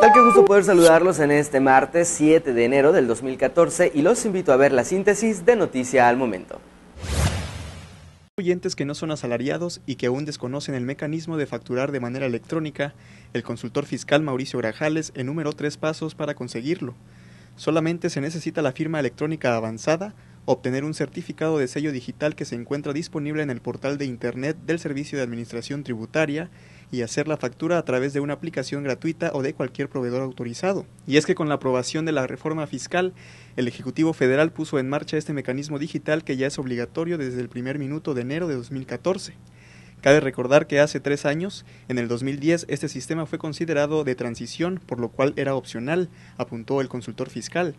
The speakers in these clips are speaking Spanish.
tal? Qué gusto poder saludarlos en este martes 7 de enero del 2014 y los invito a ver la síntesis de Noticia al Momento. Oyentes que no son asalariados y que aún desconocen el mecanismo de facturar de manera electrónica, el consultor fiscal Mauricio Grajales enumeró tres pasos para conseguirlo. Solamente se necesita la firma electrónica avanzada, obtener un certificado de sello digital que se encuentra disponible en el portal de Internet del Servicio de Administración Tributaria y hacer la factura a través de una aplicación gratuita o de cualquier proveedor autorizado. Y es que con la aprobación de la reforma fiscal, el Ejecutivo Federal puso en marcha este mecanismo digital que ya es obligatorio desde el primer minuto de enero de 2014. Cabe recordar que hace tres años, en el 2010, este sistema fue considerado de transición, por lo cual era opcional, apuntó el consultor fiscal.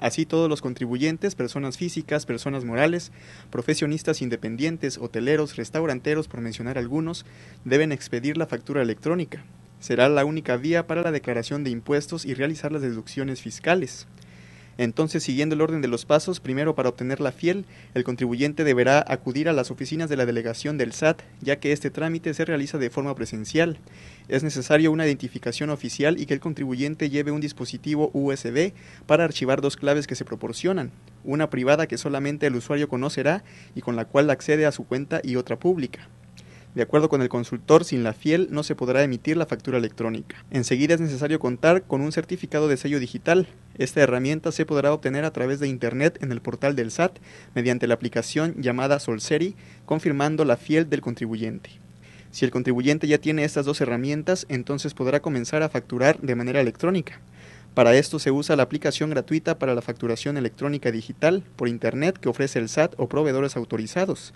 Así todos los contribuyentes, personas físicas, personas morales, profesionistas independientes, hoteleros, restauranteros, por mencionar algunos, deben expedir la factura electrónica. Será la única vía para la declaración de impuestos y realizar las deducciones fiscales. Entonces, siguiendo el orden de los pasos, primero para obtener la fiel, el contribuyente deberá acudir a las oficinas de la delegación del SAT, ya que este trámite se realiza de forma presencial. Es necesario una identificación oficial y que el contribuyente lleve un dispositivo USB para archivar dos claves que se proporcionan, una privada que solamente el usuario conocerá y con la cual accede a su cuenta y otra pública. De acuerdo con el consultor, sin la fiel no se podrá emitir la factura electrónica. Enseguida es necesario contar con un certificado de sello digital. Esta herramienta se podrá obtener a través de Internet en el portal del SAT mediante la aplicación llamada Solseri, confirmando la fiel del contribuyente. Si el contribuyente ya tiene estas dos herramientas, entonces podrá comenzar a facturar de manera electrónica. Para esto se usa la aplicación gratuita para la facturación electrónica digital por Internet que ofrece el SAT o proveedores autorizados.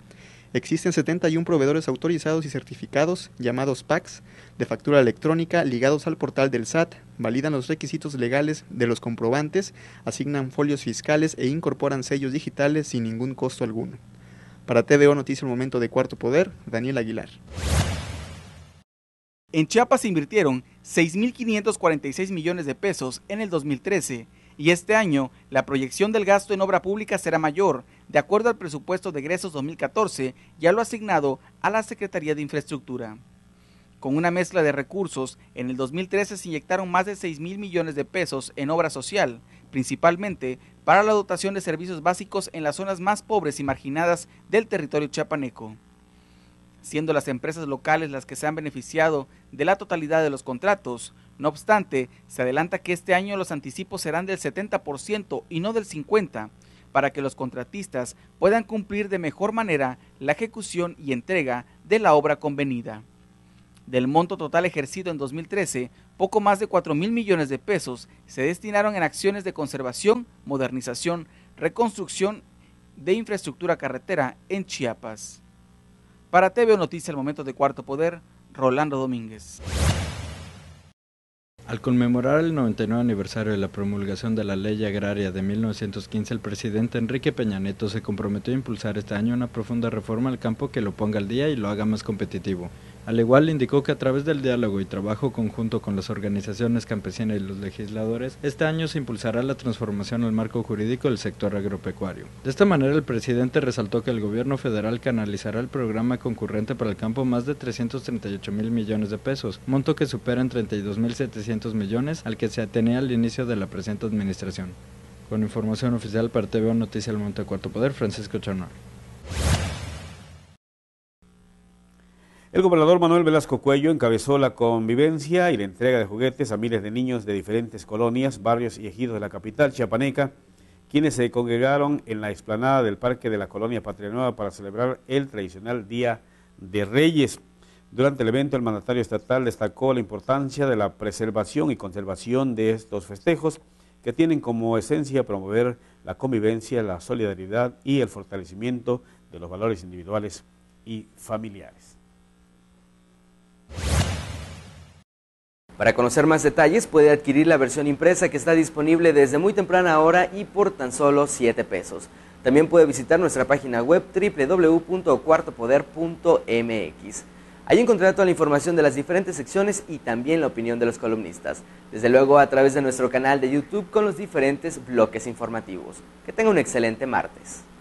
Existen 71 proveedores autorizados y certificados, llamados PACs, de factura electrónica ligados al portal del SAT, validan los requisitos legales de los comprobantes, asignan folios fiscales e incorporan sellos digitales sin ningún costo alguno. Para TVO Noticia El Momento de Cuarto Poder, Daniel Aguilar. En Chiapas se invirtieron 6.546 millones de pesos en el 2013 y este año la proyección del gasto en obra pública será mayor, de acuerdo al presupuesto de egresos 2014, ya lo asignado a la Secretaría de Infraestructura. Con una mezcla de recursos, en el 2013 se inyectaron más de 6 mil millones de pesos en obra social, principalmente para la dotación de servicios básicos en las zonas más pobres y marginadas del territorio chiapaneco siendo las empresas locales las que se han beneficiado de la totalidad de los contratos. No obstante, se adelanta que este año los anticipos serán del 70% y no del 50%, para que los contratistas puedan cumplir de mejor manera la ejecución y entrega de la obra convenida. Del monto total ejercido en 2013, poco más de 4 mil millones de pesos se destinaron en acciones de conservación, modernización, reconstrucción de infraestructura carretera en Chiapas. Para TV Noticias, el momento de Cuarto Poder, Rolando Domínguez. Al conmemorar el 99 aniversario de la promulgación de la Ley Agraria de 1915, el presidente Enrique Peña Nieto se comprometió a impulsar este año una profunda reforma al campo que lo ponga al día y lo haga más competitivo. Al igual indicó que a través del diálogo y trabajo conjunto con las organizaciones campesinas y los legisladores, este año se impulsará la transformación al marco jurídico del sector agropecuario. De esta manera, el presidente resaltó que el gobierno federal canalizará el programa concurrente para el campo más de 338 mil millones de pesos, monto que supera en 32 mil 700 millones al que se atenía al inicio de la presente administración. Con información oficial para TVO Noticias del Monte Cuarto Poder, Francisco Chano. El gobernador Manuel Velasco Cuello encabezó la convivencia y la entrega de juguetes a miles de niños de diferentes colonias, barrios y ejidos de la capital chiapaneca, quienes se congregaron en la explanada del Parque de la Colonia Patria Nueva para celebrar el tradicional Día de Reyes. Durante el evento, el mandatario estatal destacó la importancia de la preservación y conservación de estos festejos, que tienen como esencia promover la convivencia, la solidaridad y el fortalecimiento de los valores individuales y familiares. Para conocer más detalles puede adquirir la versión impresa que está disponible desde muy temprana hora y por tan solo 7 pesos. También puede visitar nuestra página web www.cuartopoder.mx. Ahí encontrará toda la información de las diferentes secciones y también la opinión de los columnistas. Desde luego a través de nuestro canal de YouTube con los diferentes bloques informativos. Que tenga un excelente martes.